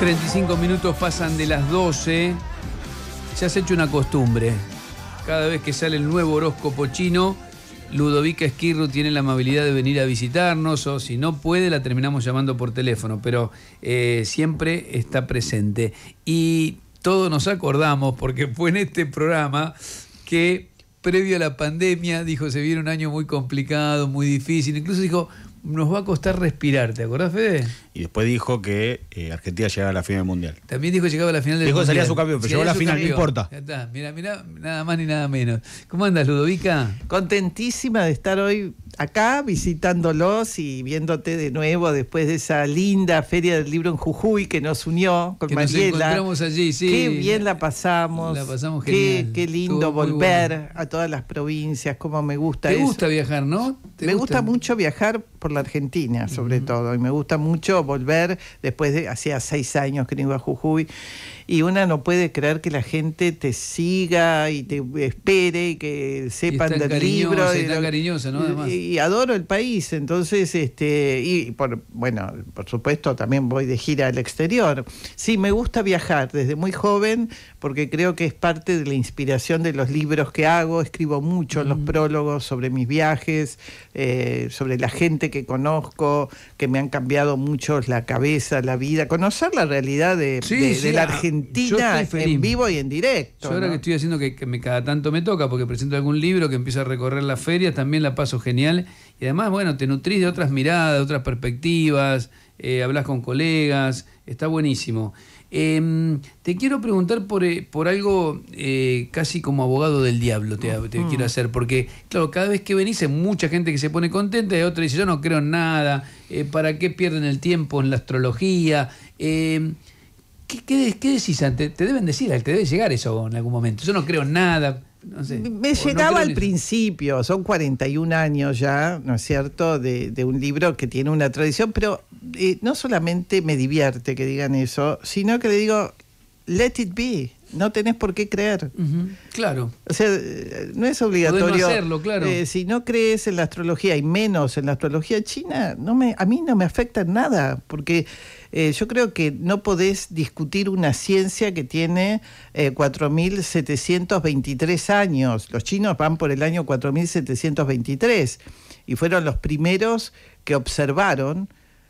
35 minutos pasan de las 12. Se ha hecho una costumbre. Cada vez que sale el nuevo horóscopo chino, Ludovica Esquirru tiene la amabilidad de venir a visitarnos o si no puede la terminamos llamando por teléfono, pero eh, siempre está presente. Y todos nos acordamos, porque fue en este programa que previo a la pandemia dijo se viene un año muy complicado, muy difícil, incluso dijo nos va a costar respirar, ¿te acordás, Fede? Y después dijo que eh, Argentina llegaba a la final del Mundial. También dijo que llegaba a la final del dijo Mundial. Dijo salía su campeón, pero llegó a la final, no importa. Ya está, mira, mira, nada más ni nada menos. ¿Cómo andas, Ludovica? Contentísima de estar hoy acá visitándolos y viéndote de nuevo después de esa linda feria del libro en Jujuy que nos unió con Mariela. Qué bien la pasamos. La pasamos Qué, qué lindo volver a todas las provincias, cómo me gusta Te gusta viajar, ¿no? me gusta? mucho viajar por la Argentina, sobre todo, y me gusta mucho volver después de, hacía seis años que no iba a Jujuy y una no puede creer que la gente te siga y te espere y que sepan del libro. Y, adoro el país, entonces, este, y por, bueno, por supuesto también voy de gira al exterior. Sí, me gusta viajar desde muy joven porque creo que es parte de la inspiración de los libros que hago, escribo mucho los prólogos sobre mis viajes, eh, sobre la gente que conozco, que me han cambiado mucho la cabeza, la vida, conocer la realidad de, de la Argentina en vivo y en directo. Yo ahora que estoy haciendo que, me, cada tanto me toca, porque presento algún libro que empieza a recorrer la feria también la paso genial. Y además, bueno, te nutrís de otras miradas, otras perspectivas, eh, hablas con colegas, está buenísimo. Em, te quiero preguntar por, eh, por algo eh, casi como abogado del diablo, te, ah, mm. quiero hacer, porque claro, cada vez que venís hay mucha gente que se pone contenta y otra dice, yo no creo en nada, ¿para qué pierden el tiempo en la astrología? Em, ¿Qué, qué, decís? Te, te deben decir, te debe llegar eso en algún momento. Yo no creo nada. me llegaba al principio, son 41 años ya, ¿no es cierto?, de, de un libro que tiene una tradición, pero eh, no solamente me divierte que digan eso, sino que le digo, let it be, no tenés por qué creer. Claro. O sea, no es obligatorio. claro. Eh, si no crees en la astrología y menos en la astrología china, no me, a mí no me afecta nada, porque eh, yo creo que no podés discutir una ciencia que tiene eh, 4.723 años. Los chinos van por el año 4.723 y fueron los primeros que observaron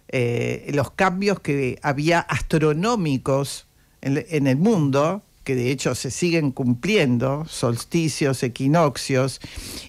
eh, los cambios que había astronómicos en el mundo que de hecho se siguen cumpliendo, solsticios, equinoccios,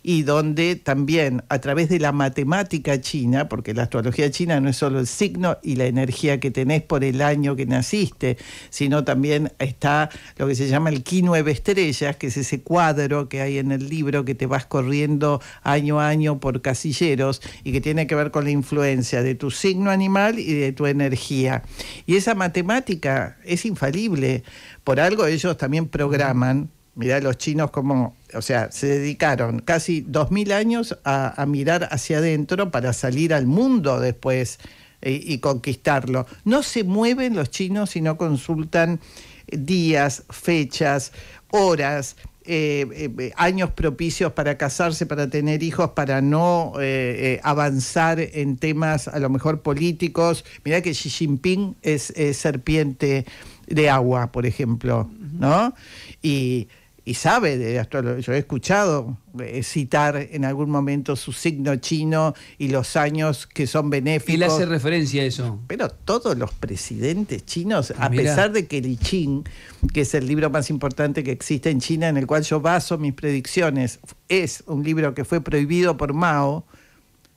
y donde también a través de la matemática china, porque la astrología china no es solo el signo y la energía que tenés por el año que naciste, sino también está lo que se llama el ki nueve estrellas, que es ese cuadro que hay en el libro que te vas corriendo año a año por casilleros y que tiene que ver con la influencia de tu signo animal y de tu energía. Y esa matemática es infalible. Por algo ellos también programan. Mirá, los chinos como, o sea, se dedicaron casi 2.000 años a, mirar hacia adentro para salir al mundo después eh, y conquistarlo. No se mueven los chinos si no consultan eh, días, fechas, horas, eh, años propicios para casarse, para tener hijos, para no avanzar en temas a lo mejor políticos. Mirá que Xi Jinping es serpiente de agua, por ejemplo, ¿no? Y, sabe Yo he escuchado eh, citar en algún momento su signo chino y los años que son benéficos. ¿Y le hace referencia a eso. Pero todos los presidentes chinos, ah, a pesar de que el Qing, que es el libro más importante que existe en China, en el cual yo baso mis predicciones, es un libro que fue prohibido por Mao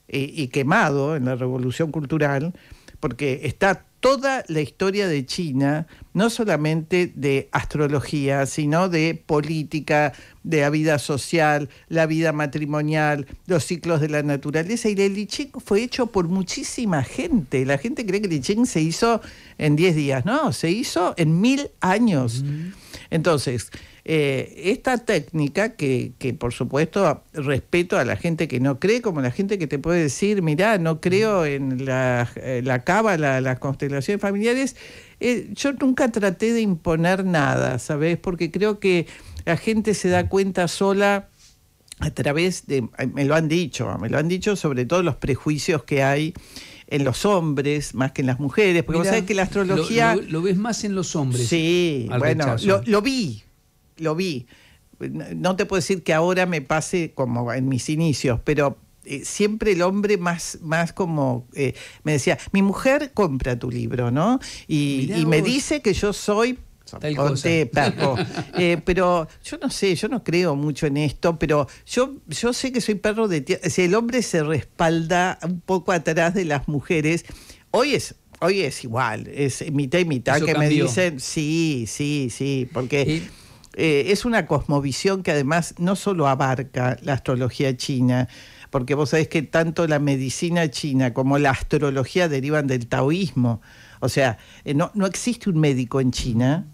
eh, y quemado en la Revolución Cultural, porque está toda la historia de China, no solamente de astrología, sino de política, de la vida social, la vida matrimonial, los ciclos de la naturaleza. Y el I fue hecho por muchísima gente. La gente cree que el Ching se hizo en 10 días. No, se hizo en mil años. Mm. Entonces, eh, esta técnica, que, por supuesto respeto a la gente que no cree, como la gente que te puede decir, mira no creo en la, eh, la cábala, las constelaciones familiares, eh, yo nunca traté de imponer nada, ¿sabes? Porque creo que la gente se da cuenta sola a través de, eh, me lo han dicho, me lo han dicho sobre todo los prejuicios que hay en los hombres más que en las mujeres, porque que la astrología... Lo, ves más en los hombres. Sí, bueno, lo, lo vi, lo vi. No te puedo decir que ahora me pase como en mis inicios, pero eh, siempre el hombre más, más como eh, me decía, mi mujer compra tu libro, ¿no? Y, me dice que yo soy perro. Eh, pero yo no sé, yo no creo mucho en esto, pero yo, yo sé que soy perro de tierra. Si el hombre se respalda un poco atrás de las mujeres, hoy es. Hoy es igual, es mitad y mitad que me dicen, sí, sí, sí, porque... Eh, es una cosmovisión que además no solo abarca la astrología china, porque vos sabés que tanto la medicina china como la astrología derivan del taoísmo. O sea, eh, no, existe un médico en China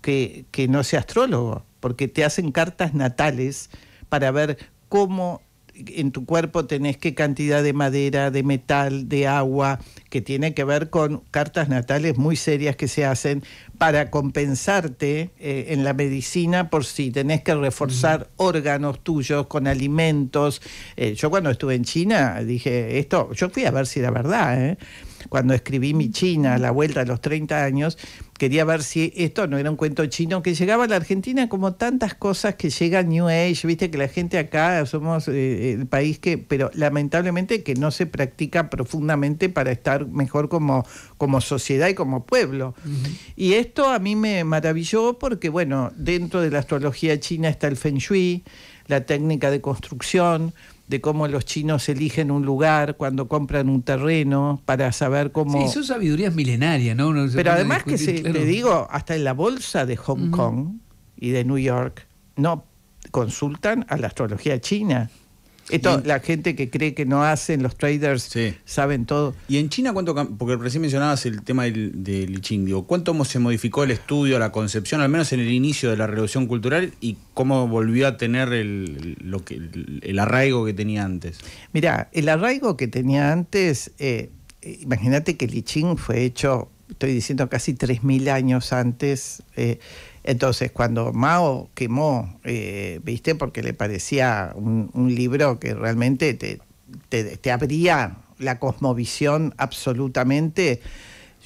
que, que no sea astrólogo, porque te hacen cartas natales para ver cómo en tu cuerpo tenés qué cantidad de madera, de metal, de agua, que tiene que ver con cartas natales muy serias que se hacen para compensarte eh, en la medicina por si tenés que reforzar órganos tuyos con alimentos. Eh, yo cuando estuve en China dije esto, yo fui a ver si era verdad, ¿eh? cuando escribí Mi China, a la vuelta a los 30 años, quería ver si esto no era un cuento chino que llegaba a la Argentina como tantas cosas que llegan New Age, viste que la gente acá somos eh, el país que, pero lamentablemente que no se practica profundamente para estar mejor como, como sociedad y como pueblo. Y esto a mí me maravilló porque, bueno, dentro de la astrología china está el feng shui, la técnica de construcción, de cómo los chinos eligen un lugar cuando compran un terreno para saber cómo. Sí, sabiduría es milenaria, ¿no? Pero además que te digo, hasta en la bolsa de Hong Kong y de New York no consultan a la astrología china. Esto, la gente que cree que no hacen, los traders saben todo. ¿Y en China cuánto, porque recién mencionabas el tema del, del Ching, cuánto se modificó el estudio, la concepción, al menos en el inicio de la revolución cultural y cómo volvió a tener el, lo que, el, arraigo que tenía antes? Mirá, el arraigo que tenía antes, eh, imagínate que el I fue hecho estoy diciendo casi 3.000 años antes. Eh, entonces, cuando Mao quemó, eh, viste, porque le parecía un, libro que realmente te, te, abría la cosmovisión absolutamente.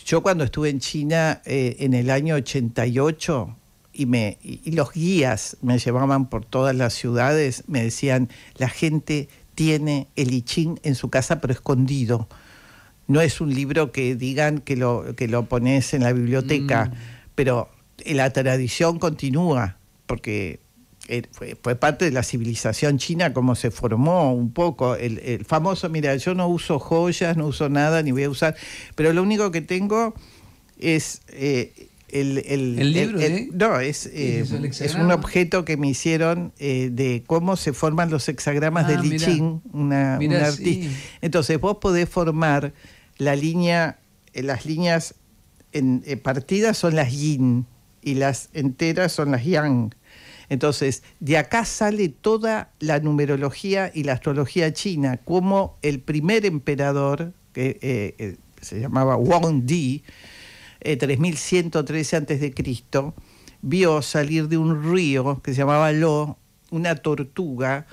Yo cuando estuve en China eh, en el año 88 y, me, y los guías me llevaban por todas las ciudades, me decían, la gente tiene el I Ching en su casa pero escondido no es un libro que digan que lo, que lo pones en la biblioteca, mm. pero eh, la tradición continúa, porque eh, fue, parte de la civilización china, como se formó un poco. El, famoso, mira, yo no uso joyas, no uso nada, ni voy a usar, pero lo único que tengo es... Eh, el, el, libro no es, es, un objeto que me hicieron de cómo se forman los hexagramas ah, de Li Ching, una, artista. Entonces vos podés formar eh, las líneas en, eh, partidas son las yin y las enteras son las yang. Entonces, de acá sale toda la numerología y la astrología china, como el primer emperador, que eh, se llamaba Wang Di, 3113 a.C., vio salir de un río que se llamaba Lo una tortuga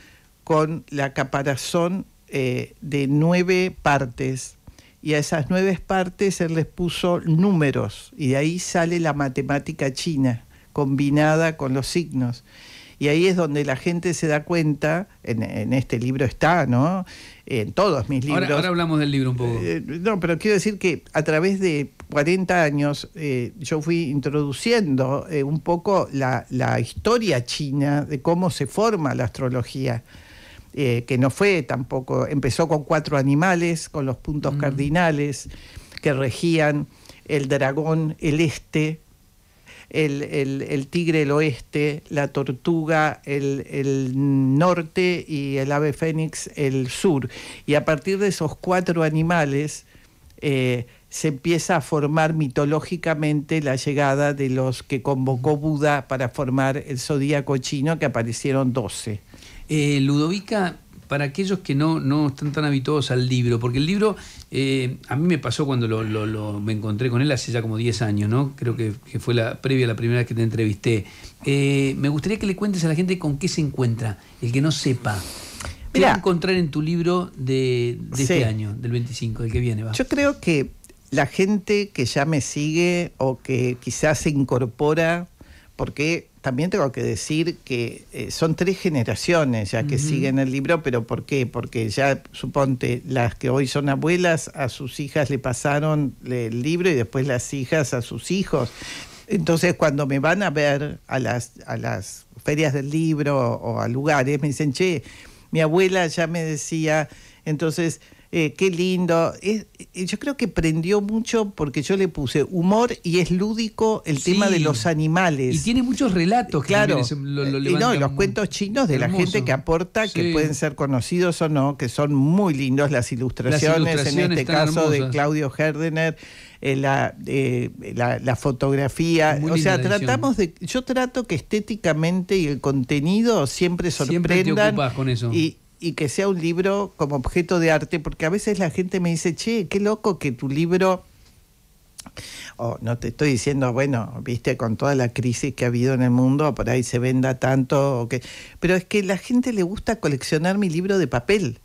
con la caparazón de nueve partes y a esas nueve partes él les puso números y de ahí sale la matemática china combinada con los signos. Y ahí es donde la gente se da cuenta, en, este libro está, ¿no? En todos mis libros. Ahora, ahora hablamos del libro un poco. Eh, no, pero quiero decir que a través de 40 años eh, yo fui introduciendo eh, un poco la, la historia china de cómo se forma la astrología. Eh, que no fue tampoco, empezó con cuatro animales, con los puntos mm. cardinales que regían el dragón, el este, el, tigre el oeste, la tortuga el, norte y el ave fénix el sur. Y a partir de esos cuatro animales eh, se empieza a formar mitológicamente la llegada de los que convocó Buda para formar el zodíaco chino, que aparecieron doce. Eh, Ludovica, para aquellos que no, están tan habituados al libro, porque el libro eh, a mí me pasó cuando me encontré con él hace ya como 10 años, ¿no? Creo que, fue la previa, la primera vez que te entrevisté. Eh, me gustaría que le cuentes a la gente con qué se encuentra, el que no sepa. ¿Qué va a encontrar en tu libro de, este año, del 25, del que viene? Yo creo que la gente que ya me sigue o que quizás se incorpora, porque también tengo que decir que eh, son tres generaciones ya que siguen el libro, pero ¿por qué? Porque ya suponte las que hoy son abuelas a sus hijas le pasaron el libro y después las hijas a sus hijos. Entonces cuando me van a ver a las, a las ferias del libro o a lugares, me dicen, che, mi abuela ya me decía, entonces eh, qué lindo. Eh, yo creo que prendió mucho porque yo le puse humor y es lúdico el tema de los animales. Y tiene muchos relatos, claro. Que lo, eh, los cuentos chinos de la gente que aporta, que pueden ser conocidos o no, que son muy lindos las ilustraciones, en este caso de Claudio Herdener. la, fotografía. o sea, tratamos de. Yo trato que estéticamente y el contenido siempre sorprendan. Siempre te ocupas con eso y que sea un libro como objeto de arte, porque a veces la gente me dice, che, qué loco que tu libro, o no te estoy diciendo, bueno, viste, con toda la crisis que ha habido en el mundo, por ahí se venda tanto, o que... pero es que la gente le gusta coleccionar mi libro de papel.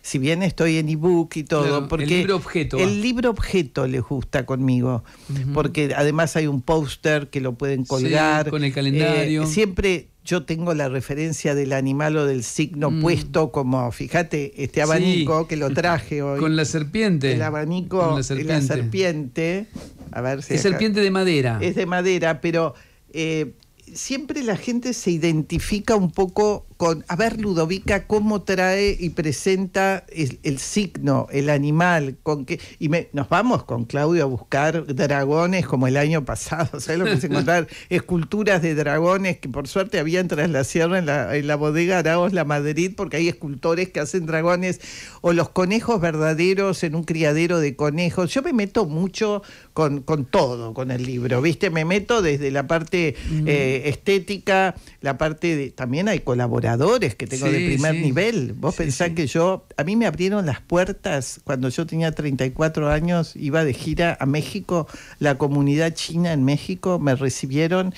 Si bien estoy en ebook y todo, porque el libro objeto, el libro objeto le gusta conmigo, porque además hay un póster que lo pueden colgar con el calendario. Eh, siempre yo tengo la referencia del animal o del signo mm. puesto como, fíjate, este abanico que lo traje hoy. Con la serpiente. El abanico, con la serpiente. A ver es serpiente de madera. Es de madera, pero eh, siempre la gente se identifica un poco a ver Ludovica, cómo trae y presenta el, signo, el animal, con y nos vamos con Claudio a buscar dragones como el año pasado, ¿sabes lo que se encontrar? Esculturas de dragones que por suerte habían tras la sierra en la, bodega Araos La Madrid, porque hay escultores que hacen dragones, o los conejos verdaderos en un criadero de conejos. Yo me meto mucho con, todo, con el libro, ¿viste? Me meto desde la parte mm. eh, estética, la parte de, también hay colaboración que tengo de primer nivel. Vos pensás que yo, a mí me abrieron las puertas cuando yo tenía 34 años, iba de gira a México, la comunidad china en México, me recibieron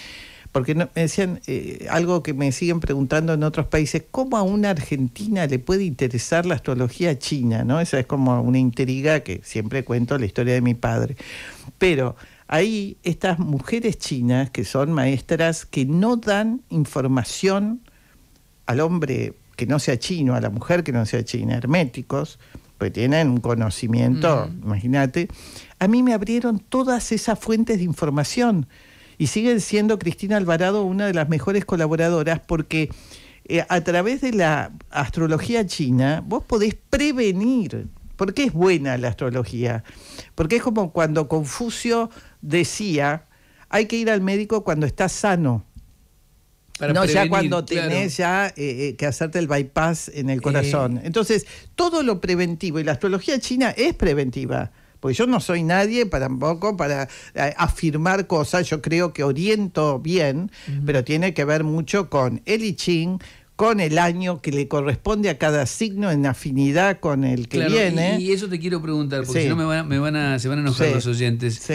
porque me decían eh, algo que me siguen preguntando en otros países, ¿cómo a una argentina le puede interesar la astrología china? ¿no? Esa es como una intriga que siempre cuento la historia de mi padre. Pero hay estas mujeres chinas que son maestras que no dan información al hombre que no sea chino, a la mujer que no sea china, herméticos, porque tienen un conocimiento, imagínate, a mí me abrieron todas esas fuentes de información y siguen siendo Cristina Alvarado una de las mejores colaboradoras porque eh, a través de la astrología china vos podés prevenir, porque es buena la astrología, porque es como cuando Confucio decía, hay que ir al médico cuando estás sano no, ya cuando tenés ya eh, eh, que hacerte el bypass en el eh. corazón. Entonces, todo lo preventivo, y la astrología china es preventiva. Porque yo no soy nadie para tampoco para afirmar cosas, yo creo que oriento bien, pero tiene que ver mucho con el I Ching, con el año que le corresponde a cada signo en afinidad con el que viene. Y, eso te quiero preguntar, porque si no me van, a, se van a enojar los oyentes.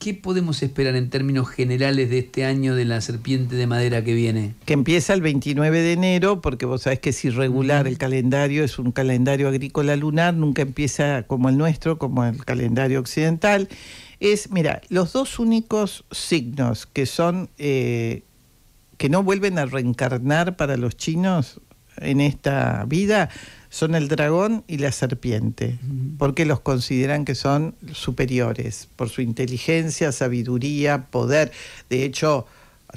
¿Qué podemos esperar en términos generales de este año de la serpiente de madera que viene? Que empieza el 29 de enero, porque vos sabés que es irregular el calendario, es un calendario agrícola lunar, nunca empieza como el nuestro, como el calendario occidental. Es, mira, los dos únicos signos que son, eh, que no vuelven a reencarnar para los chinos en esta vida son el dragón y la serpiente, porque los consideran que son superiores por su inteligencia, sabiduría, poder. De hecho,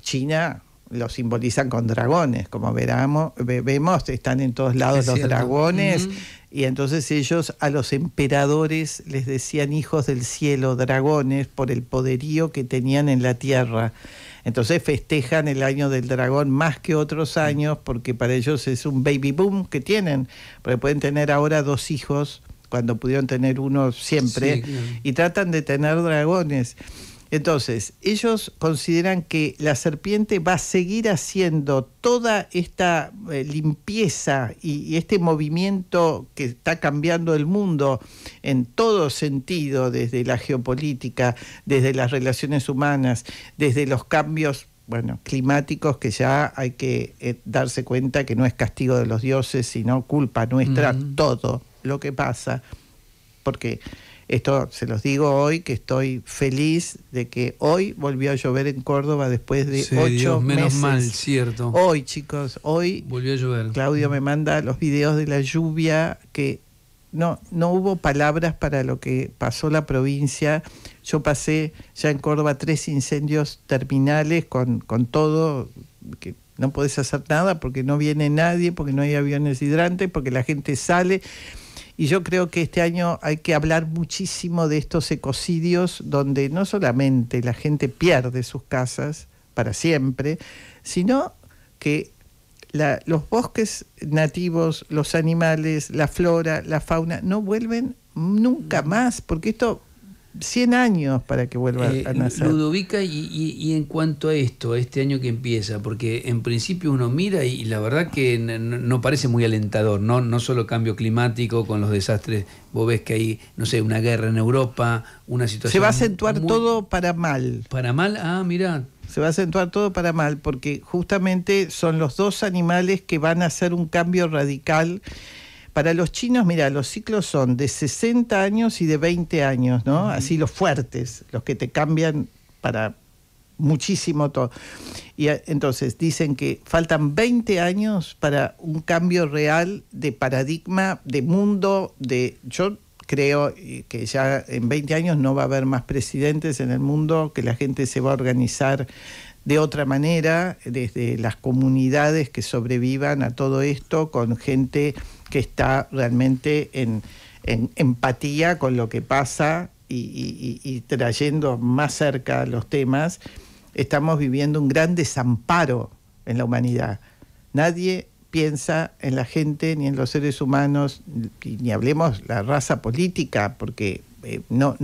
China lo simbolizan con dragones, como veramos, vemos, están en todos lados los dragones. Y entonces ellos a los emperadores les decían hijos del cielo, dragones, por el poderío que tenían en la tierra. Entonces festejan el año del dragón más que otros años porque para ellos es un baby boom que tienen, porque pueden tener ahora dos hijos cuando pudieron tener uno siempre y tratan de tener dragones. Entonces, ellos consideran que la serpiente va a seguir haciendo toda esta eh, limpieza y, este movimiento que está cambiando el mundo en todo sentido, desde la geopolítica, desde las relaciones humanas, desde los cambios bueno, climáticos que ya hay que eh, darse cuenta que no es castigo de los dioses, sino culpa nuestra, todo lo que pasa, porque esto se los digo hoy, que estoy feliz de que hoy volvió a llover en Córdoba después de ocho menos mal, cierto. Hoy, chicos, hoy volvió a llover. Claudio me manda los videos de la lluvia que no, no hubo palabras para lo que pasó la provincia. Yo pasé ya en Córdoba tres incendios terminales con, con todo, que no podés hacer nada porque no viene nadie, porque no hay aviones hidrantes, porque la gente sale. Y yo creo que este año hay que hablar muchísimo de estos ecocidios donde no solamente la gente pierde sus casas para siempre, sino que los bosques nativos, los animales, la flora, la fauna, no vuelven nunca más, porque esto 100 años para que vuelva eh, a nacer. Ludovica, y, y, en cuanto a esto, a este año que empieza, porque en principio uno mira y, la verdad que no, parece muy alentador, ¿no? No solo cambio climático con los desastres, vos ves que hay, no sé, una guerra en Europa, una situación... Se va a acentuar todo para mal. Para mal, ah, mira. Se va a acentuar todo para mal, porque justamente son los dos animales que van a hacer un cambio radical para los chinos, mira, los ciclos son de 60 años y de 20 años, ¿no? Así los fuertes, los que te cambian para muchísimo todo. Y eh, entonces dicen que faltan 20 años para un cambio real de paradigma, de mundo, de yo creo eh, que ya en 20 años no va a haber más presidentes en el mundo, que la gente se va a organizar de otra manera, desde las comunidades que sobrevivan a todo esto, con gente que está realmente en, empatía con lo que pasa y, trayendo más cerca los temas, estamos viviendo un gran desamparo en la humanidad. Nadie piensa en la gente ni en los seres humanos, ni hablemos la raza política, porque eh, no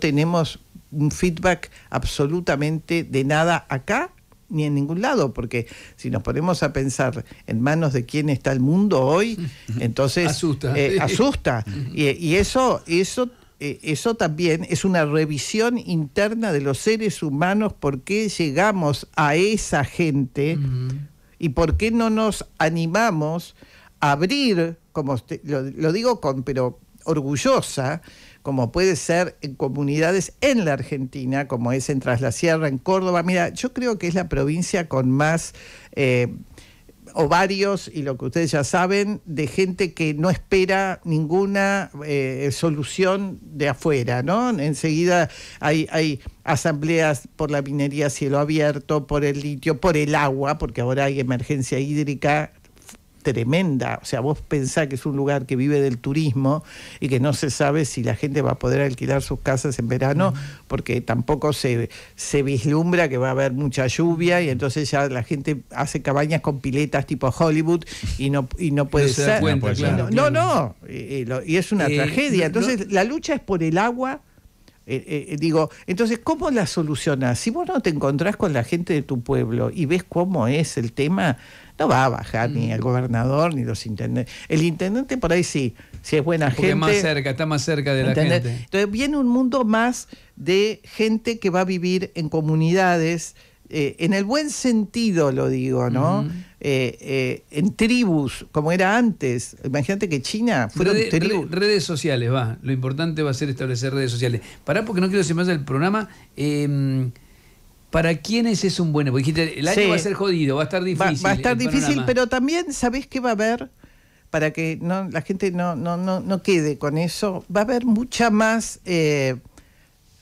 tenemos un feedback absolutamente de nada acá ni en ningún lado, porque si nos ponemos a pensar en manos de quién está el mundo hoy, entonces asusta. Eh, asusta. Y, eso, eso, eh, eso también es una revisión interna de los seres humanos, por qué llegamos a esa gente y por qué no nos animamos a abrir, como lo, lo digo con, pero orgullosa, como puede ser en comunidades en la Argentina, como es en Traslasierra, Sierra, en Córdoba. Mira, yo creo que es la provincia con más... Eh, ovarios y lo que ustedes ya saben, de gente que no espera ninguna eh, solución de afuera, ¿no? Enseguida hay, hay asambleas por la minería cielo abierto, por el litio, por el agua, porque ahora hay emergencia hídrica tremenda. O sea, vos pensás que es un lugar que vive del turismo y que no se sabe si la gente va a poder alquilar sus casas en verano, porque tampoco se, se vislumbra que va a haber mucha lluvia y entonces ya la gente hace cabañas con piletas tipo Hollywood y no, y no puede ser. cuenta, no, no, no, y, es una eh, tragedia. Entonces, la lucha es por el agua eh, eh, eh, digo, entonces, ¿cómo la solucionas Si vos no te encontrás con la gente de tu pueblo y ves cómo es el tema, no va a bajar ni mm. el gobernador ni los intendentes. El intendente por ahí sí, si es buena gente. más cerca, está más cerca de la gente. Entonces viene un mundo más de gente que va a vivir en comunidades, en el buen sentido lo digo, ¿no? Mm. Eh, eh, en tribus, como era antes. Imagínate que China fueron tribus. redes sociales, va. Lo importante va a ser establecer redes sociales. Pará, porque no quiero decir más del programa. Em, ¿Para quienes es un buen? Porque dijiste, el año va a ser jodido, va a estar difícil. Va, a estar difícil, pero también, ¿sabés qué va a haber? Para que no, la gente no, no, no, no quede con eso, va a haber mucha más. Eh,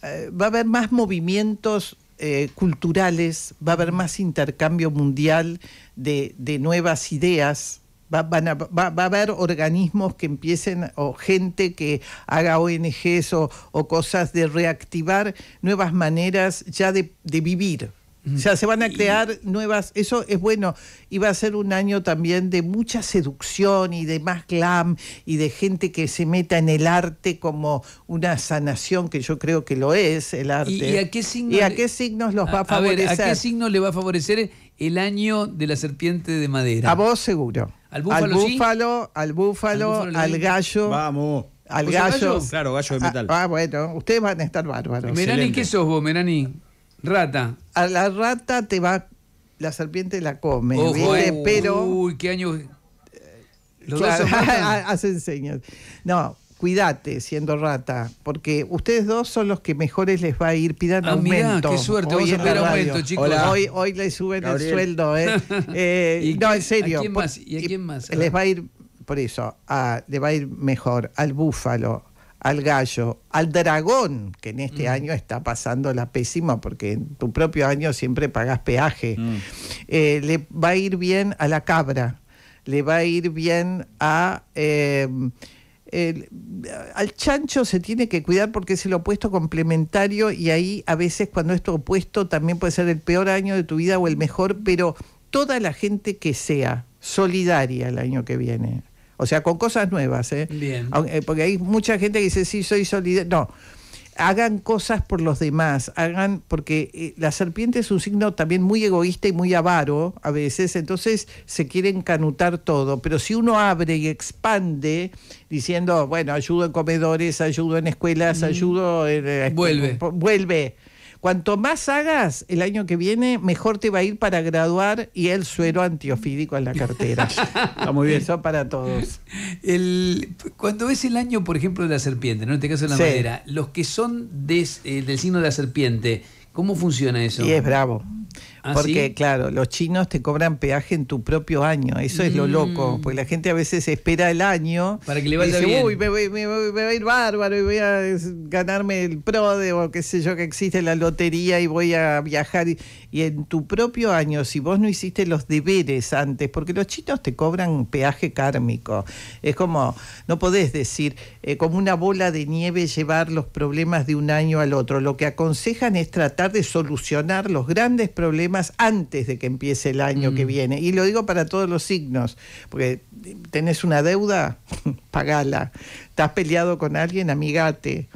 va a haber más movimientos eh, culturales, va a haber más intercambio mundial de, nuevas ideas, Va, van a, va, a haber organismos que empiecen, o gente que haga ONGs o, cosas de reactivar nuevas maneras ya de vivir, o sea, se van a crear nuevas, eso es bueno, y va a ser un año también de mucha seducción y de más glam y de gente que se meta en el arte como una sanación, que yo creo que lo es el arte. ¿Y, a, qué signos los va a favorecer? A, qué signo le va a favorecer el año de la serpiente de madera? A vos seguro. Al búfalo, al búfalo, al, búfalo al gallo. Vamos. Al gallo. Claro, gallo de ah, metal. Ah, bueno, ustedes van a estar bárbaros. Merani, ¿qué sos vos, Merani? Rata. A la rata te va, la serpiente la come, Pero... Uy, qué año... Los hacen señas. No, cuídate siendo rata, porque ustedes dos son los que mejores les va a ir. pidiendo ah, aumento. qué suerte, hoy le suben el sueldo, ¿eh? eh no, en serio. ¿Y a quién más? Les va a ir, por eso, a, le va a ir mejor al búfalo, al gallo, al dragón, que en este mm. año está pasando la pésima porque en tu propio año siempre pagas peaje. Mm. Eh, le va a ir bien a la cabra, le va a ir bien a... Eh, al chancho se tiene que cuidar porque es el opuesto complementario y ahí a veces cuando es tu opuesto también puede ser el peor año de tu vida o el mejor, pero toda la gente que sea solidaria el año que viene. O sea, con cosas nuevas. ¿eh? ¿eh? Porque hay mucha gente que dice, sí, soy solidario. No, hagan cosas por los demás, hagan, porque eh, la serpiente es un signo también muy egoísta y muy avaro a veces, entonces se quieren canutar todo, pero si uno abre y expande diciendo, bueno, ayudo en comedores, ayudo en escuelas, mm. ayudo en... Eh, vuelve. Vuelve. Cuanto más hagas el año que viene, mejor te va a ir para graduar y el suero antiofídico en la cartera. Está muy bien. Eso para todos. El, cuando ves el año, por ejemplo, de la serpiente, ¿no? en este caso de la madera, los que son eh, del signo de la serpiente, ¿cómo funciona eso? Y es bravo. ¿Ah, porque, claro, los chinos te cobran peaje en tu propio año. Eso es lo mm. loco. Porque la gente a veces espera el año. Para que le vaya y dice, Uy, me, voy, a ir bárbaro y voy a ganarme el pro de o qué sé yo, que existe la lotería y voy a viajar. Y, en tu propio año, si vos no hiciste los deberes antes, porque los chinos te cobran peaje kármico. Es como, no podés decir, eh, como una bola de nieve llevar los problemas de un año al otro. Lo que aconsejan es tratar de solucionar los grandes problemas antes de que empiece el año que mm. viene. Y lo digo para todos los signos, porque tenés una deuda, pagala. Estás peleado con alguien, amigate.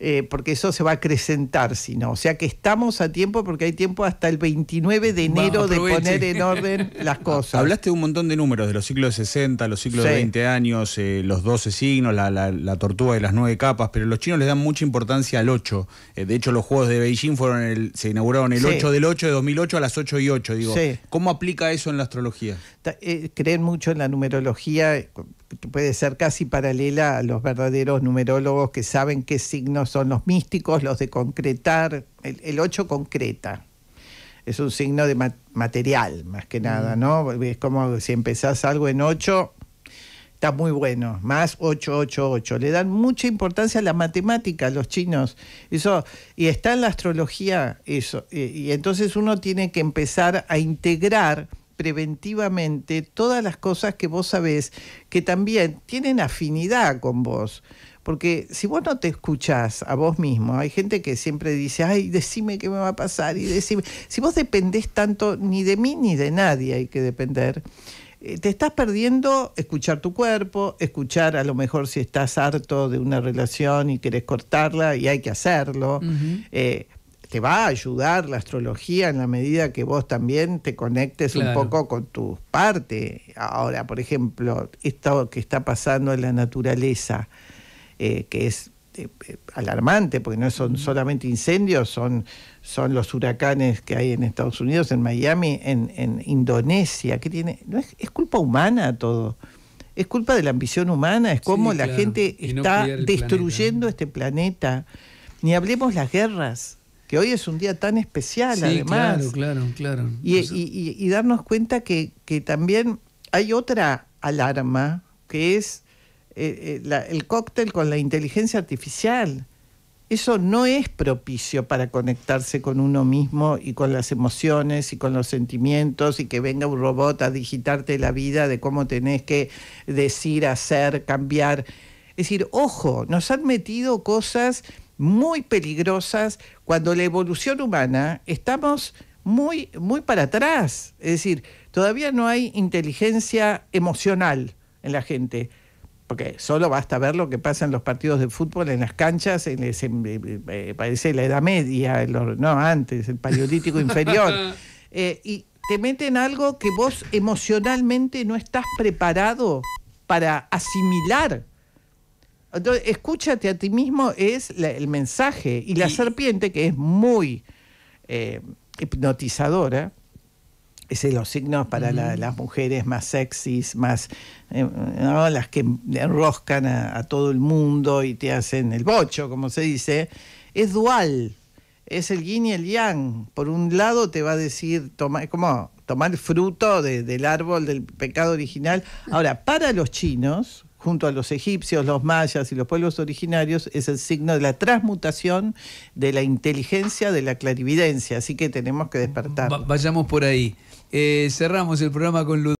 Eh, porque eso se va a acrecentar, si O sea que estamos a tiempo porque hay tiempo hasta el 29 de enero de poner en orden las cosas. Hablaste de un montón de números, de los ciclos de 60, los ciclos de 20 años, eh, los 12 signos, la, tortuga de las nueve capas, pero los chinos les dan mucha importancia al 8. Eh, de hecho, los Juegos de Beijing fueron se inauguraron el 8 del 8 de 2008 a las 8 y 8. ¿Cómo aplica eso en la astrología? creen mucho en la numerología puede ser casi paralela a los verdaderos numerólogos que saben qué signos son los místicos, los de concretar. El, 8 concreta. Es un signo de material, más que nada, mm. ¿no? Es como si empezás algo en 8, está muy bueno, más 888. Le dan mucha importancia a la matemática a los chinos. Eso y está en la astrología eso y entonces uno tiene que empezar a integrar preventivamente todas las cosas que vos sabés que también tienen afinidad con vos. Porque si vos no te escuchás a vos mismo, hay gente que siempre dice, ay, decime qué me va a pasar y decime, si vos dependés tanto, ni de mí ni de nadie hay que depender, eh, te estás perdiendo escuchar tu cuerpo, escuchar a lo mejor si estás harto de una relación y querés cortarla y hay que hacerlo, te va a ayudar la astrología en la medida que vos también te conectes un poco con tu parte. Ahora, por ejemplo, esto que está pasando en la naturaleza, eh, que es eh, eh, alarmante, porque no son solamente incendios, son, son los huracanes que hay en Estados Unidos, en Miami, en, Indonesia, que tiene, no es, culpa humana todo es culpa de la ambición humana, es como la gente está destruyendo este planeta. Ni hablemos las guerras que hoy es un día tan especial, además. Claro, claro, claro. Y, darnos cuenta que, también hay otra alarma, que es eh, eh, el cóctel con la inteligencia artificial. Eso no es propicio para conectarse con uno mismo y con las emociones y con los sentimientos y que venga un robot a digitarte la vida de cómo tenés que decir, hacer, cambiar. Es decir, ojo, nos han metido cosas muy peligrosas cuando la evolución humana estamos muy, muy para atrás. Es decir, todavía no hay inteligencia emocional en la gente. Porque solo basta ver lo que pasa en los partidos de fútbol, en las canchas, en el, eh, parece la Edad Media, no antes, el Paleolítico Inferior. Eh, y te meten algo que vos emocionalmente no estás preparado para asimilar entonces, escúchate a ti mismo es el mensaje. Y la serpiente, que es muy eh, hipnotizadora, es de los signos para las mujeres más sexys, más eh, las que enroscan a, todo el mundo y te hacen el bocho, como se dice, es dual. Es el yin y el yang. Por un lado te va a decir, toma, ¿cómo? tomar fruto del árbol del pecado original. Ahora, para los chinos, junto a los egipcios, los mayas y los pueblos originarios, es el signo de la transmutación de la inteligencia, de la clarividencia. Así que tenemos que despertar. vayamos por ahí. Eh, cerramos el programa con